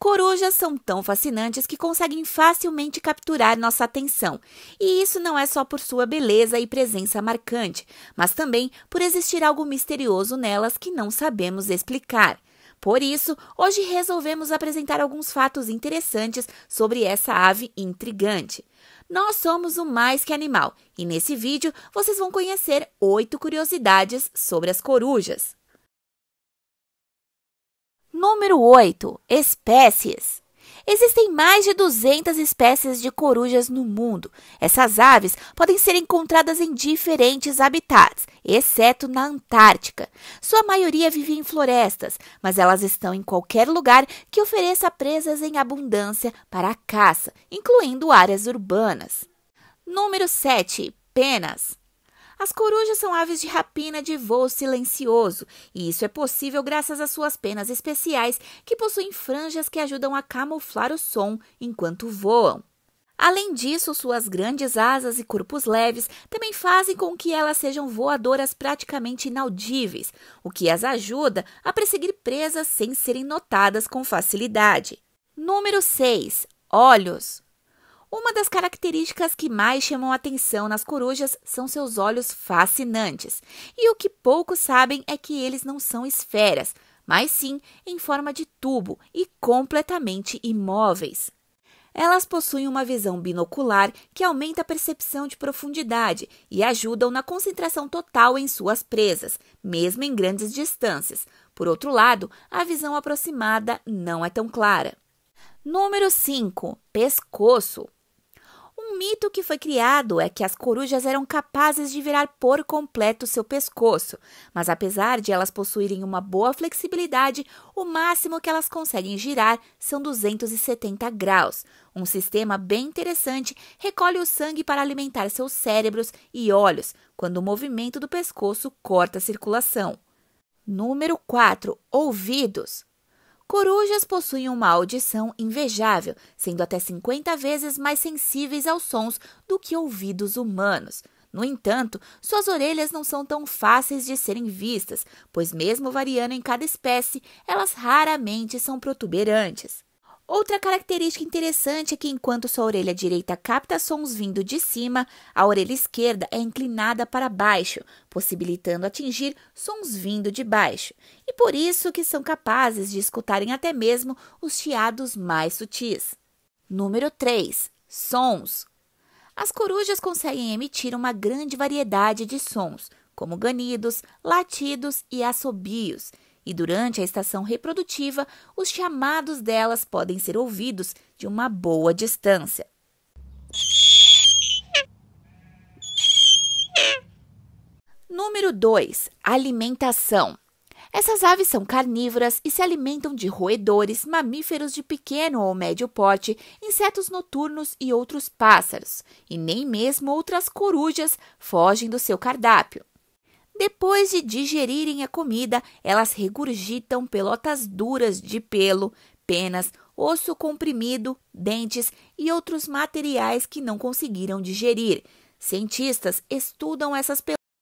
Corujas são tão fascinantes que conseguem facilmente capturar nossa atenção. E isso não é só por sua beleza e presença marcante, mas também por existir algo misterioso nelas que não sabemos explicar. Por isso, hoje resolvemos apresentar alguns fatos interessantes sobre essa ave intrigante. Nós somos o Mais Que Animal e nesse vídeo vocês vão conhecer oito curiosidades sobre as corujas. Número 8. Espécies. Existem mais de 200 espécies de corujas no mundo. Essas aves podem ser encontradas em diferentes habitats, exceto na Antártica. Sua maioria vive em florestas, mas elas estão em qualquer lugar que ofereça presas em abundância para a caça, incluindo áreas urbanas. Número 7. Penas. As corujas são aves de rapina de voo silencioso, e isso é possível graças às suas penas especiais, que possuem franjas que ajudam a camuflar o som enquanto voam. Além disso, suas grandes asas e corpos leves também fazem com que elas sejam voadoras praticamente inaudíveis, o que as ajuda a perseguir presas sem serem notadas com facilidade. Número 6. Olhos. Uma das características que mais chamam atenção nas corujas são seus olhos fascinantes. E o que poucos sabem é que eles não são esferas, mas sim em forma de tubo e completamente imóveis. Elas possuem uma visão binocular que aumenta a percepção de profundidade e ajudam na concentração total em suas presas, mesmo em grandes distâncias. Por outro lado, a visão aproximada não é tão clara. Número 5. Pescoço mito que foi criado é que as corujas eram capazes de virar por completo seu pescoço, mas apesar de elas possuírem uma boa flexibilidade, o máximo que elas conseguem girar são 270 graus. Um sistema bem interessante recolhe o sangue para alimentar seus cérebros e olhos, quando o movimento do pescoço corta a circulação. Número 4. Ouvidos. Corujas possuem uma audição invejável, sendo até 50 vezes mais sensíveis aos sons do que ouvidos humanos. No entanto, suas orelhas não são tão fáceis de serem vistas, pois, mesmo variando em cada espécie, elas raramente são protuberantes. Outra característica interessante é que enquanto sua orelha direita capta sons vindo de cima, a orelha esquerda é inclinada para baixo, possibilitando atingir sons vindo de baixo. E por isso que são capazes de escutarem até mesmo os chiados mais sutis. Número 3. Sons. As corujas conseguem emitir uma grande variedade de sons, como ganidos, latidos e assobios e durante a estação reprodutiva, os chamados delas podem ser ouvidos de uma boa distância. Número 2: Alimentação. Essas aves são carnívoras e se alimentam de roedores, mamíferos de pequeno ou médio porte, insetos noturnos e outros pássaros, e nem mesmo outras corujas fogem do seu cardápio. Depois de digerirem a comida, elas regurgitam pelotas duras de pelo, penas, osso comprimido, dentes e outros materiais que não conseguiram digerir. Cientistas estudam essas pelotas